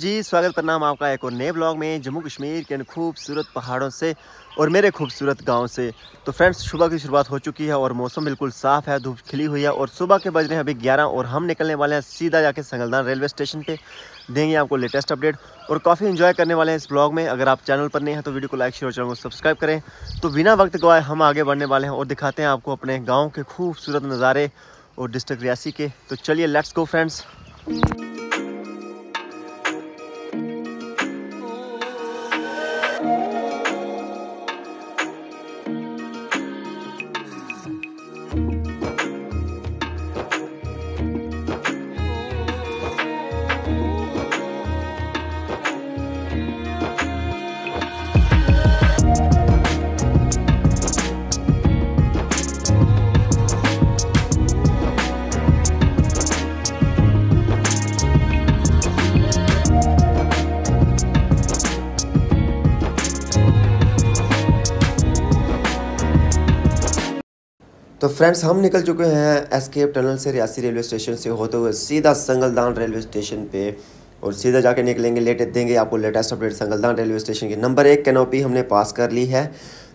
जी स्वागत प्रणाम आपका एक और नए ब्लॉग में जम्मू कश्मीर के इन खूबसूरत पहाड़ों से और मेरे खूबसूरत गांव से तो फ्रेंड्स सुबह की शुरुआत हो चुकी है और मौसम बिल्कुल साफ़ है धूप खिली हुई है और सुबह के बज रहे हैं अभी 11 और हम निकलने वाले हैं सीधा जाके संगलदान रेलवे स्टेशन पे देंगे आपको लेटेस्ट अपडेट और काफ़ी इन्जॉय करने वाले हैं इस ब्लॉग में अगर आप चैनल पर नहीं हैं तो वीडियो को लाइक शेयर और चैनल को सब्सक्राइब करें तो बिना वक्त गवाए हम आगे बढ़ने वाले हैं और दिखाते हैं आपको अपने गाँव के खूबसूरत नज़ारे और डिस्ट्रिक्ट रियासी के तो चलिए लेट्स गो फ्रेंड्स तो फ्रेंड्स हम निकल चुके हैं एसकेप टनल से रियासी रेलवे स्टेशन से होते हुए सीधा संगलदान रेलवे स्टेशन पे और सीधा जाके निकलेंगे लेटेस्ट देंगे आपको latest update Sangaldan railway station की नंबर एक कैनोपी हमने पास कर ली है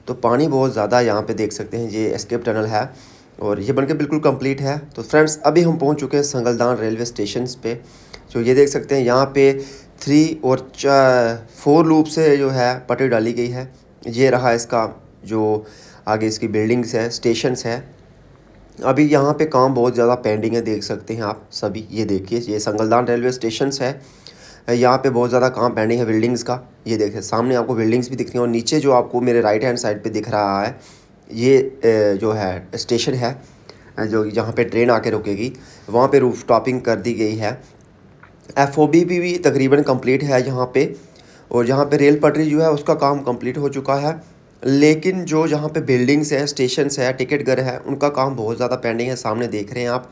तो पानी बहुत ज़्यादा यहाँ पे देख सकते हैं ये एस्केप टनल है और ये बनके बिल्कुल कम्प्लीट है तो फ्रेंड्स अभी हम पहुँच चुके हैं संगलदान रेलवे स्टेशन पे जो तो ये देख सकते हैं यहाँ पर थ्री और फोर लूप से जो है पटरी डाली गई है ये रहा इसका जो आगे इसकी बिल्डिंग्स है स्टेशंस है अभी यहाँ पे काम बहुत ज़्यादा पेंडिंग है देख सकते हैं आप सभी ये देखिए ये संगलदान रेलवे स्टेशंस है यहाँ पे बहुत ज़्यादा काम पेंडिंग है बिल्डिंग्स का ये देखिए सामने आपको बिल्डिंग्स भी दिख रही हैं और नीचे जो आपको मेरे राइट हैंड साइड पे दिख रहा है ये जो है स्टेशन है जो जहाँ पर ट्रेन आके रुकेगी वहाँ पर रूफ टॉपिंग कर दी गई है एफ भी, भी तकरीबन कम्प्लीट है यहाँ पर और यहाँ पे रेल पटरी जो है उसका काम कंप्लीट हो चुका है लेकिन जो जहाँ पे बिल्डिंग्स हैं स्टेशनस है टिकट घर है उनका काम बहुत ज़्यादा पेंडिंग है सामने देख रहे हैं आप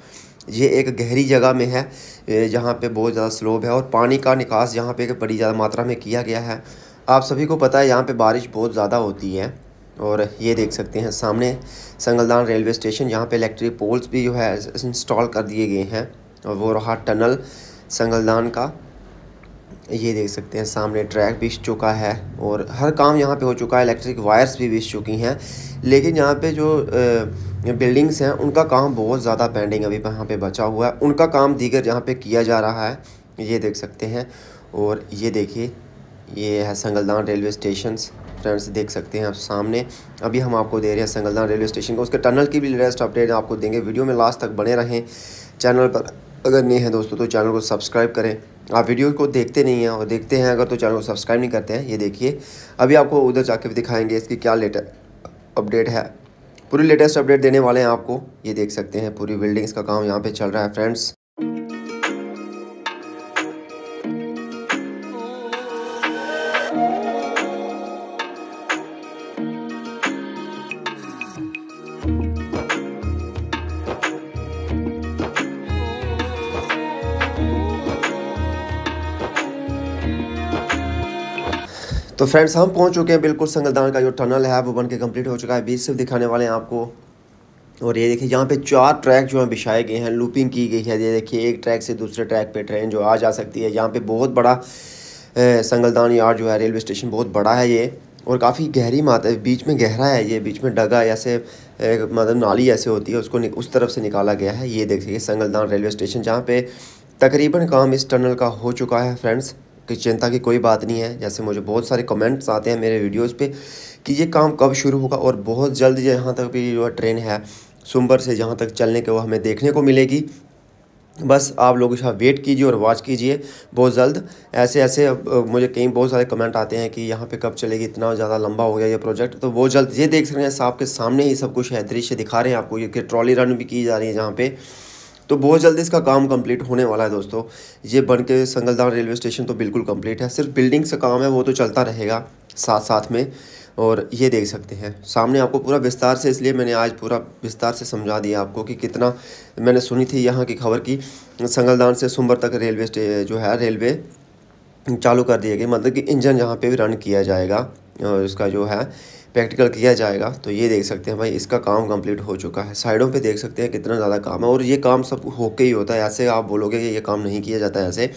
ये एक गहरी जगह में है जहाँ पे बहुत ज़्यादा स्लोब है और पानी का निकास यहाँ पे बड़ी ज़्यादा मात्रा में किया गया है आप सभी को पता है यहाँ पे बारिश बहुत ज़्यादा होती है और ये देख सकते हैं सामने संगलदान रेलवे स्टेशन यहाँ पे इलेक्ट्रिक पोल्स भी जो है इंस्टॉल कर दिए गए हैं और वो रहा टनल संगलदान का ये देख सकते हैं सामने ट्रैक बिछ चुका है और हर काम यहाँ पे हो चुका है इलेक्ट्रिक वायर्स भी बिछ चुकी हैं लेकिन यहाँ पे जो बिल्डिंग्स हैं उनका काम बहुत ज़्यादा पेंडिंग अभी यहाँ पे बचा हुआ है उनका काम दीगर यहाँ पे किया जा रहा है ये देख सकते हैं और ये देखिए ये है संगलदान रेलवे स्टेशन फ्रेंड्स देख सकते हैं आप सामने अभी हम आपको दे रहे हैं संगलदान रेलवे स्टेशन को उसके टनल की भी लेटेस्ट अपडेट आपको देंगे वीडियो में लास्ट तक बने रहें चैनल पर अगर नहीं है दोस्तों तो चैनल को सब्सक्राइब करें आप वीडियो को देखते नहीं हैं और देखते हैं अगर तो चैनल को सब्सक्राइब नहीं करते हैं ये देखिए अभी आपको उधर जाके भी दिखाएंगे इसकी क्या लेटेस्ट अपडेट है पूरी लेटेस्ट अपडेट देने वाले हैं आपको ये देख सकते हैं पूरी बिल्डिंग्स का काम यहाँ पे चल रहा है फ्रेंड्स तो फ्रेंड्स हम पहुंच चुके हैं बिल्कुल संगलदान का जो टनल है वो बन के कम्प्लीट हो चुका है बीच से दिखाने वाले हैं आपको और ये देखिए यहाँ पे चार ट्रैक जो हैं बिछाए गए हैं लूपिंग की गई है ये देखिए एक ट्रैक से दूसरे ट्रैक पे ट्रेन जो आ जा सकती है यहाँ पे बहुत बड़ा संगलदान यार्ड जो है रेलवे स्टेशन बहुत बड़ा है ये और काफ़ी गहरी मात्रा बीच में गहरा है ये बीच में डगा ऐसे मतलब नाली ऐसे होती है उसको उस तरफ से निकाला गया है ये देखिए संगलदान रेलवे स्टेशन जहाँ पर तकरीबन काम इस टनल का हो चुका है फ्रेंड्स कि चिंता की कोई बात नहीं है जैसे मुझे बहुत सारे कमेंट्स आते हैं मेरे वीडियोस पे कि ये काम कब शुरू होगा और बहुत जल्द यहाँ तक भी जो ट्रेन है सुम्बर से जहाँ तक चलने के वो हमें देखने को मिलेगी बस आप लोग इसका वेट कीजिए और वॉच कीजिए बहुत जल्द ऐसे ऐसे मुझे कई बहुत सारे कमेंट आते हैं कि यहाँ पे कब चलेगी इतना ज़्यादा लंबा हो गया ये प्रोजेक्ट तो बहुत जल्द ये देख सकते हैं आपके सामने ही सब कुछ है दृश्य दिखा रहे हैं आपको ये ट्रॉली रन भी की जा रही है जहाँ पर तो बहुत जल्दी इसका काम कंप्लीट होने वाला है दोस्तों ये बन के संगलदान रेलवे स्टेशन तो बिल्कुल कंप्लीट है सिर्फ बिल्डिंग का काम है वो तो चलता रहेगा साथ साथ में और ये देख सकते हैं सामने आपको पूरा विस्तार से इसलिए मैंने आज पूरा विस्तार से समझा दिया आपको कि कितना मैंने सुनी थी यहाँ की खबर कि संगलदान से सुंबर तक रेलवे जो है रेलवे चालू कर दिए गए मतलब कि इंजन यहाँ पर भी रन किया जाएगा और इसका जो है प्रैक्टिकल किया जाएगा तो ये देख सकते हैं भाई इसका काम कंप्लीट हो चुका है साइडों पे देख सकते हैं कितना ज़्यादा काम है और ये काम सब होके ही होता है ऐसे आप बोलोगे कि ये काम नहीं किया जाता है ऐसे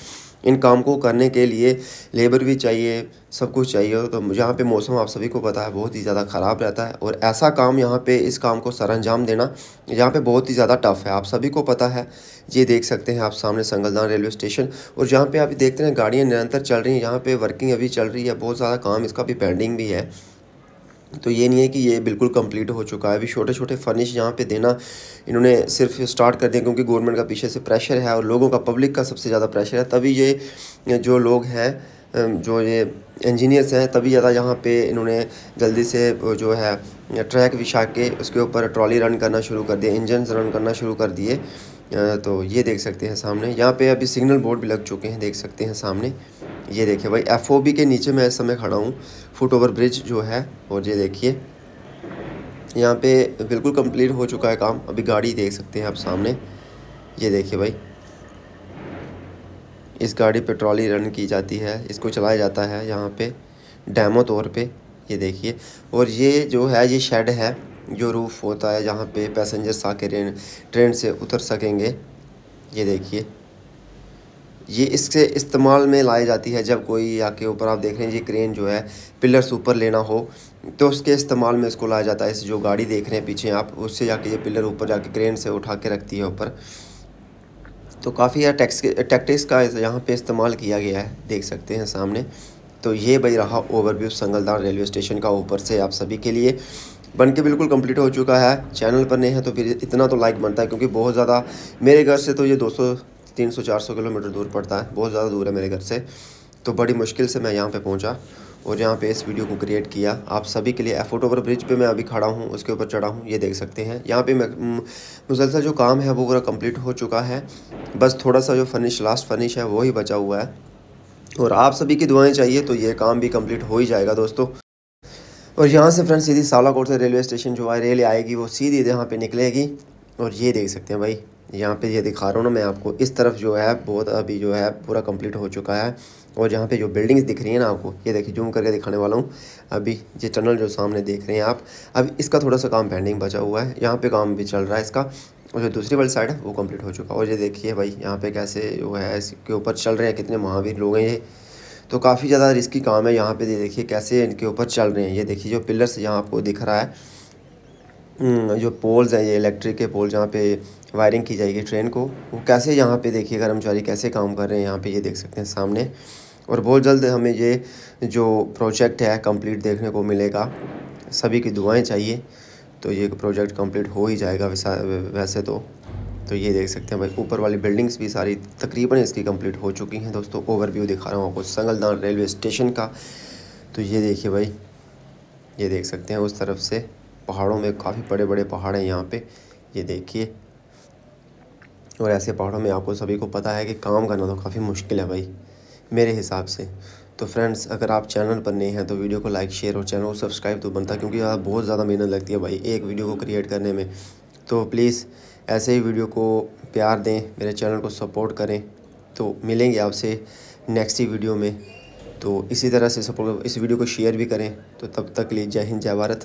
इन काम को करने के लिए लेबर भी चाहिए सब कुछ चाहिए तो यहाँ पे मौसम आप सभी को पता है बहुत ही ज़्यादा ख़राब रहता है और ऐसा काम यहाँ पे इस काम को सर अंजाम देना यहाँ पे बहुत ही ज़्यादा टफ़ है आप सभी को पता है ये देख सकते हैं आप सामने संगलदान रेलवे स्टेशन और जहाँ पे आप देखते हैं गाड़ियाँ निरंतर चल रही हैं यहाँ पर वर्किंग अभी चल रही है बहुत ज़्यादा काम इसका भी पेंडिंग भी है तो ये नहीं है कि ये बिल्कुल कंप्लीट हो चुका है अभी छोटे छोटे फर्निश यहाँ पे देना इन्होंने सिर्फ स्टार्ट कर दिया क्योंकि गवर्नमेंट का पीछे से प्रेशर है और लोगों का पब्लिक का सबसे ज़्यादा प्रेशर है तभी ये जो लोग हैं जो ये इंजीनियर्स हैं तभी ज़्यादा यहाँ पे इन्होंने जल्दी से जो है ट्रैक बिछा के उसके ऊपर ट्रॉली रन करना शुरू कर दिए इंजन रन करना शुरू कर दिए तो ये देख सकते हैं सामने यहाँ पर अभी सिग्नल बोर्ड भी लग चुके हैं देख सकते हैं सामने ये देखिए भाई एफ के नीचे मैं इस समय खड़ा हूँ फुट ओवर ब्रिज जो है और ये देखिए यहाँ पे बिल्कुल कंप्लीट हो चुका है काम अभी गाड़ी देख सकते हैं आप सामने ये देखिए भाई इस गाड़ी पे ट्रॉली रन की जाती है इसको चलाया जाता है यहाँ पे डैमो तौर पे ये देखिए और ये जो है ये शेड है जो रूफ़ होता है जहाँ पे पैसेंजर्स आके ट्रेन से उतर सकेंगे ये देखिए ये इससे इस्तेमाल में लाई जाती है जब कोई आके ऊपर आप देख रहे हैं ये क्रेन जो है पिलर्स ऊपर लेना हो तो उसके इस्तेमाल में इसको लाया जाता है इस जो गाड़ी देख रहे हैं पीछे आप उससे जाके ये पिलर ऊपर जाके क्रेन से उठा के रखती है ऊपर तो काफ़ी यार टैक्स टैक्टिक्स का यहाँ पे इस्तेमाल किया गया है देख सकते हैं सामने तो ये भाई रहा ओवरव्यू संगलदार रेलवे स्टेशन का ऊपर से आप सभी के लिए बन के बिल्कुल कंप्लीट हो चुका है चैनल पर नहीं है तो फिर इतना तो लाइक बनता है क्योंकि बहुत ज़्यादा मेरे घर से तो ये 200 तीन सौ चार सौ किलोमीटर दूर पड़ता है बहुत ज़्यादा दूर है मेरे घर से तो बड़ी मुश्किल से मैं यहाँ पे पहुँचा और यहाँ पे इस वीडियो को क्रिएट किया आप सभी के लिए एफोट ओवर ब्रिज पे मैं अभी खड़ा हूँ उसके ऊपर चढ़ा हूँ ये देख सकते हैं यहाँ पे मुसलसल जो काम है वो पूरा कंप्लीट हो चुका है बस थोड़ा सा जो फर्निश लास्ट फर्निश है वो ही बचा हुआ है और आप सभी की दुआएँ चाहिए तो ये काम भी कम्प्लीट हो ही जाएगा दोस्तों और यहाँ से फ्रेंड सीधी सालाकोट से रेलवे स्टेशन जो है रेल आएगी वो सीधी यहाँ पर निकलेगी और ये देख सकते हैं भाई यहाँ पे ये दिखा रहा हूँ ना मैं आपको इस तरफ जो है बहुत अभी जो है पूरा कंप्लीट हो चुका है और यहाँ पे जो बिल्डिंग्स दिख रही है ना आपको ये देखिए जूम करके दिखाने वाला हूँ अभी ये टनल जो सामने देख रहे हैं आप अब इसका थोड़ा सा काम पेंडिंग बचा हुआ है यहाँ पे काम भी चल रहा है इसका और जो दूसरी वाली साइड है वो कम्प्लीट हो चुका और ये देखिए भाई यहाँ पे कैसे जो है इसके ऊपर चल रहे हैं कितने महावीर लोग हैं ये तो काफ़ी ज़्यादा रिस्की काम है यहाँ पर देखिए कैसे इनके ऊपर चल रहे हैं ये देखिए जो पिलर्स यहाँ आपको दिख रहा है हम्म, जो पोल्स हैं ये इलेक्ट्रिक के पोल जहाँ पे वायरिंग की जाएगी ट्रेन को वो कैसे यहाँ पे देखिए कर्मचारी कैसे काम कर रहे हैं यहाँ पे ये देख सकते हैं सामने और बहुत जल्द हमें ये जो प्रोजेक्ट है कंप्लीट देखने को मिलेगा सभी की दुआएं चाहिए तो ये प्रोजेक्ट कंप्लीट हो ही जाएगा वैसे तो तो ये देख सकते हैं भाई ऊपर वाली बिल्डिंग्स भी सारी तकरीबन इसकी कंप्लीट हो चुकी हैं दोस्तों ओवरव्यू दिखा रहा हूँ आपको संगलदान रेलवे स्टेशन का तो ये देखिए भाई ये देख सकते हैं उस तरफ से पहाड़ों में काफ़ी बड़े बड़े पहाड़ हैं यहाँ पे ये देखिए और ऐसे पहाड़ों में आपको सभी को पता है कि काम करना तो काफ़ी मुश्किल है भाई मेरे हिसाब से तो फ्रेंड्स अगर आप चैनल पर नए हैं तो वीडियो को लाइक शेयर और चैनल को सब्सक्राइब तो बनता क्योंकि यार बहुत ज़्यादा मेहनत लगती है भाई एक वीडियो को क्रिएट करने में तो प्लीज़ ऐसे ही वीडियो को प्यार दें मेरे चैनल को सपोर्ट करें तो मिलेंगे आपसे नेक्स्ट ही वीडियो में तो इसी तरह से सपोर्ट इस वीडियो को शेयर भी करें तो तब तक लिए जय हिंद जय भारत